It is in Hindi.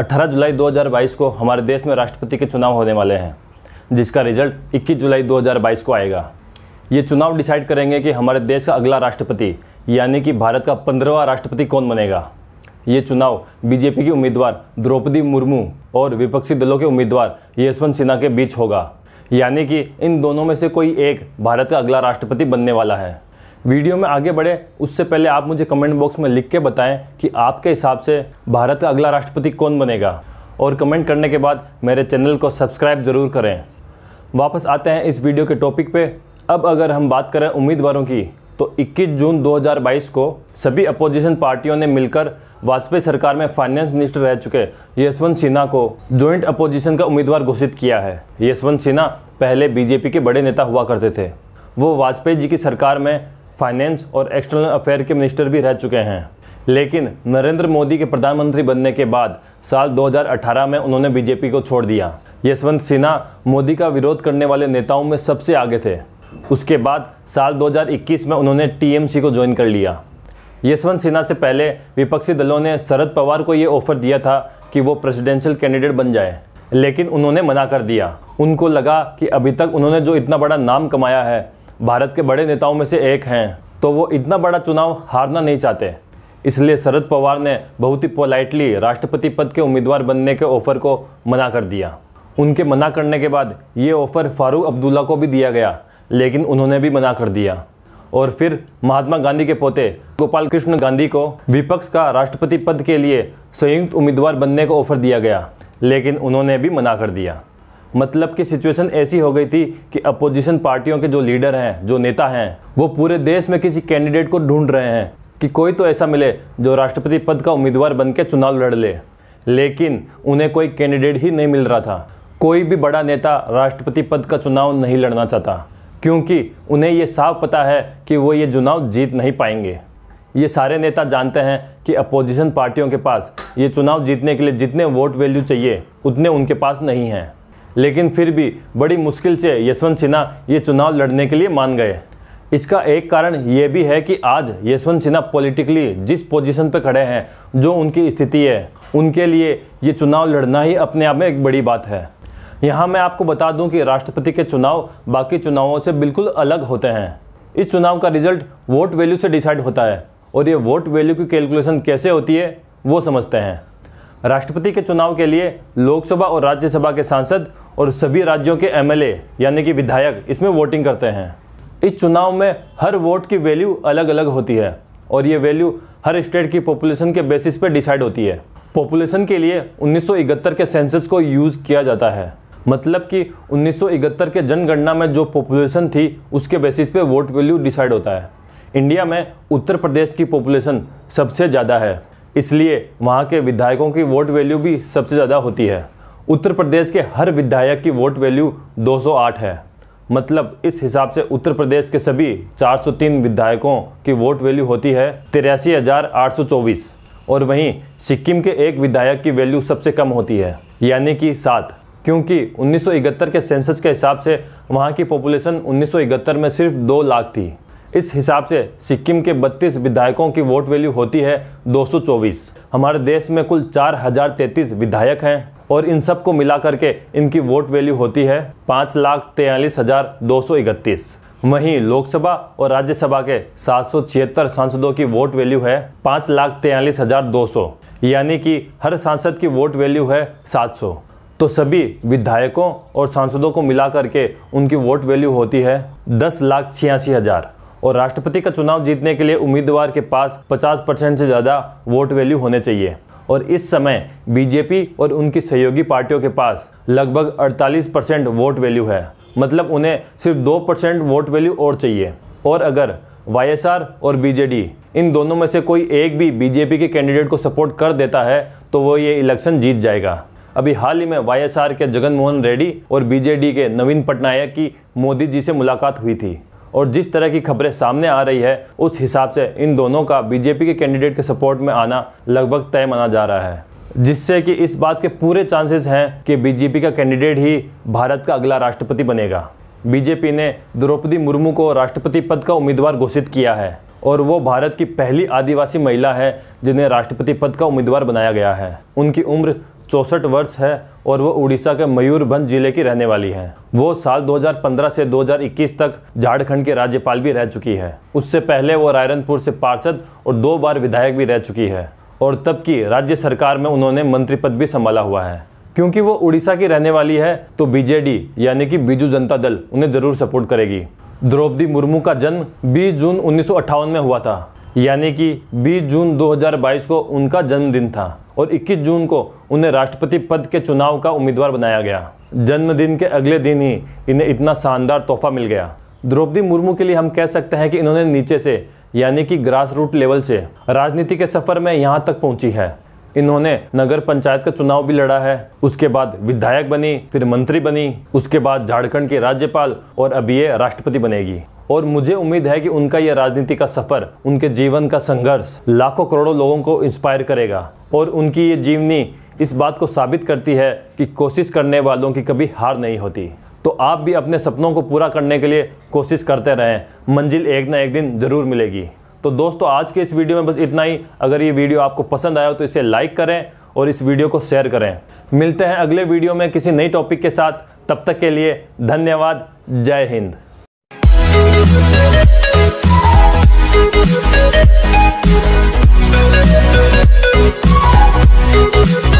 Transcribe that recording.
18 जुलाई 2022 को हमारे देश में राष्ट्रपति के चुनाव होने वाले हैं जिसका रिजल्ट 21 जुलाई 2022 को आएगा ये चुनाव डिसाइड करेंगे कि हमारे देश का अगला राष्ट्रपति यानी कि भारत का पंद्रहवा राष्ट्रपति कौन बनेगा ये चुनाव बीजेपी के उम्मीदवार द्रौपदी मुर्मू और विपक्षी दलों के उम्मीदवार यशवंत सिन्हा के बीच होगा यानी कि इन दोनों में से कोई एक भारत का अगला राष्ट्रपति बनने वाला है वीडियो में आगे बढ़े उससे पहले आप मुझे कमेंट बॉक्स में लिख के बताएं कि आपके हिसाब से भारत का अगला राष्ट्रपति कौन बनेगा और कमेंट करने के बाद मेरे चैनल को सब्सक्राइब ज़रूर करें वापस आते हैं इस वीडियो के टॉपिक पे अब अगर हम बात करें उम्मीदवारों की तो 21 जून 2022 को सभी अपोजिशन पार्टियों ने मिलकर वाजपेयी सरकार में फाइनेंस मिनिस्टर रह चुके यशवंत सिन्हा को जॉइंट अपोजिशन का उम्मीदवार घोषित किया है यशवंत सिन्हा पहले बीजेपी के बड़े नेता हुआ करते थे वो वाजपेयी जी की सरकार में फाइनेंस और एक्सटर्नल अफेयर के मिनिस्टर भी रह चुके हैं लेकिन नरेंद्र मोदी के प्रधानमंत्री बनने के बाद साल 2018 में उन्होंने बीजेपी को छोड़ दिया यशवंत सिन्हा मोदी का विरोध करने वाले नेताओं में सबसे आगे थे उसके बाद साल 2021 में उन्होंने टीएमसी को ज्वाइन कर लिया यशवंत सिन्हा से पहले विपक्षी दलों ने शरद पवार को ये ऑफर दिया था कि वो प्रेसिडेंशियल कैंडिडेट बन जाए लेकिन उन्होंने मना कर दिया उनको लगा कि अभी तक उन्होंने जो इतना बड़ा नाम कमाया है भारत के बड़े नेताओं में से एक हैं तो वो इतना बड़ा चुनाव हारना नहीं चाहते इसलिए शरद पवार ने बहुत ही पोलाइटली राष्ट्रपति पद के उम्मीदवार बनने के ऑफर को मना कर दिया उनके मना करने के बाद ये ऑफर फारूक अब्दुल्ला को भी दिया गया लेकिन उन्होंने भी मना कर दिया और फिर महात्मा गांधी के पोते गोपाल कृष्ण गांधी को विपक्ष का राष्ट्रपति पद के लिए संयुक्त उम्मीदवार बनने का ऑफर दिया गया लेकिन उन्होंने भी मना कर दिया मतलब कि सिचुएशन ऐसी हो गई थी कि अपोजिशन पार्टियों के जो लीडर हैं जो नेता हैं वो पूरे देश में किसी कैंडिडेट को ढूंढ रहे हैं कि कोई तो ऐसा मिले जो राष्ट्रपति पद का उम्मीदवार बन चुनाव लड़ ले। लेकिन उन्हें कोई कैंडिडेट ही नहीं मिल रहा था कोई भी बड़ा नेता राष्ट्रपति पद का चुनाव नहीं लड़ना चाहता क्योंकि उन्हें ये साफ पता है कि वो ये चुनाव जीत नहीं पाएंगे ये सारे नेता जानते हैं कि अपोजिशन पार्टियों के पास ये चुनाव जीतने के लिए जितने वोट वैल्यू चाहिए उतने उनके पास नहीं हैं लेकिन फिर भी बड़ी मुश्किल से यशवंत सिन्हा ये चुनाव लड़ने के लिए मान गए इसका एक कारण ये भी है कि आज यशवंत सिन्हा पॉलिटिकली जिस पोजीशन पर खड़े हैं जो उनकी स्थिति है उनके लिए ये चुनाव लड़ना ही अपने आप में एक बड़ी बात है यहाँ मैं आपको बता दूं कि राष्ट्रपति के चुनाव बाकी चुनावों से बिल्कुल अलग होते हैं इस चुनाव का रिजल्ट वोट वैल्यू से डिसाइड होता है और ये वोट वैल्यू की कैलकुलेशन कैसे होती है वो समझते हैं राष्ट्रपति के चुनाव के लिए लोकसभा और राज्यसभा के सांसद और सभी राज्यों के एमएलए यानी कि विधायक इसमें वोटिंग करते हैं इस चुनाव में हर वोट की वैल्यू अलग अलग होती है और ये वैल्यू हर स्टेट की पॉपुलेशन के बेसिस पर डिसाइड होती है पॉपुलेशन के लिए 1971 के सेंसस को यूज़ किया जाता है मतलब कि 1971 के जनगणना में जो पॉपुलेशन थी उसके बेसिस पे वोट वैल्यू डिसाइड होता है इंडिया में उत्तर प्रदेश की पॉपुलेशन सबसे ज़्यादा है इसलिए वहाँ के विधायकों की वोट वैल्यू भी सबसे ज़्यादा होती है उत्तर प्रदेश के हर विधायक की वोट वैल्यू 208 है मतलब इस हिसाब से उत्तर प्रदेश के सभी 403 विधायकों की वोट वैल्यू होती है तिरासी और वहीं सिक्किम के एक विधायक की वैल्यू सबसे कम होती है यानी कि सात क्योंकि 1971 के सेंसस के हिसाब से वहाँ की पॉपुलेशन 1971 में सिर्फ दो लाख थी इस हिसाब से सिक्किम के 32 विधायकों की वोट वैल्यू होती है 224 हमारे देश में कुल 4033 विधायक हैं और इन सब को मिला करके इनकी वोट वैल्यू होती है पाँच लाख तैयलीस हज़ार दो सौ इकतीस वहीं लोकसभा और राज्यसभा के सात सौ छिहत्तर सांसदों की वोट वैल्यू है पाँच लाख तैयलीस हज़ार दो सौ यानी कि हर सांसद की वोट वैल्यू है सात सौ तो सभी विधायकों और सांसदों को मिला करके उनकी वोट वैल्यू होती है दस लाख छियासी हज़ार और राष्ट्रपति का चुनाव जीतने के लिए उम्मीदवार के पास 50 परसेंट से ज़्यादा वोट वैल्यू होने चाहिए और इस समय बीजेपी और उनकी सहयोगी पार्टियों के पास लगभग 48 परसेंट वोट वैल्यू है मतलब उन्हें सिर्फ दो परसेंट वोट वैल्यू और चाहिए और अगर वाईएसआर और बीजेडी इन दोनों में से कोई एक भी बीजेपी के कैंडिडेट को सपोर्ट कर देता है तो वो ये इलेक्शन जीत जाएगा अभी हाल ही में वाईएसआर के जगन मोहन रेड्डी और बीजेडी के नवीन पटनायक की मोदी जी से मुलाकात हुई थी और जिस तरह की खबरें सामने आ रही है उस हिसाब से इन दोनों का बीजेपी के कैंडिडेट के सपोर्ट में आना लगभग तय माना जा रहा है जिससे कि इस बात के पूरे चांसेस हैं कि बीजेपी का कैंडिडेट ही भारत का अगला राष्ट्रपति बनेगा बीजेपी ने द्रौपदी मुर्मू को राष्ट्रपति पद का उम्मीदवार घोषित किया है और वो भारत की पहली आदिवासी महिला है जिन्हें राष्ट्रपति पद का उम्मीदवार बनाया गया है उनकी उम्र चौंसठ वर्ष है और वो उड़ीसा के मयूरभंज जिले की रहने वाली हैं वो साल 2015 से 2021 तक झारखंड के राज्यपाल भी रह चुकी है उससे पहले वो रायरनपुर से पार्षद और दो बार विधायक भी रह चुकी है और तब की राज्य सरकार में उन्होंने मंत्री पद भी संभाला हुआ है क्योंकि वो उड़ीसा की रहने वाली है तो बीजेडी यानी कि बीजू जनता दल उन्हें ज़रूर सपोर्ट करेगी द्रौपदी मुर्मू का जन्म बीस जून उन्नीस में हुआ था यानी कि 20 जून 2022 को उनका जन्मदिन था और 21 जून को उन्हें राष्ट्रपति पद के चुनाव का उम्मीदवार बनाया गया जन्मदिन के अगले दिन ही इन्हें इतना शानदार तोहफा मिल गया द्रौपदी मुर्मू के लिए हम कह सकते हैं कि इन्होंने नीचे से यानी कि ग्रास रूट लेवल से राजनीति के सफ़र में यहाँ तक पहुँची है इन्होंने नगर पंचायत का चुनाव भी लड़ा है उसके बाद विधायक बनी फिर मंत्री बनी उसके बाद झारखंड के राज्यपाल और अब ये राष्ट्रपति बनेगी और मुझे उम्मीद है कि उनका यह राजनीति का सफ़र उनके जीवन का संघर्ष लाखों करोड़ों लोगों को इंस्पायर करेगा और उनकी ये जीवनी इस बात को साबित करती है कि कोशिश करने वालों की कभी हार नहीं होती तो आप भी अपने सपनों को पूरा करने के लिए कोशिश करते रहें मंजिल एक ना एक दिन ज़रूर मिलेगी तो दोस्तों आज के इस वीडियो में बस इतना ही अगर ये वीडियो आपको पसंद आया हो तो इसे लाइक करें और इस वीडियो को शेयर करें मिलते हैं अगले वीडियो में किसी नई टॉपिक के साथ तब तक के लिए धन्यवाद जय हिंद Música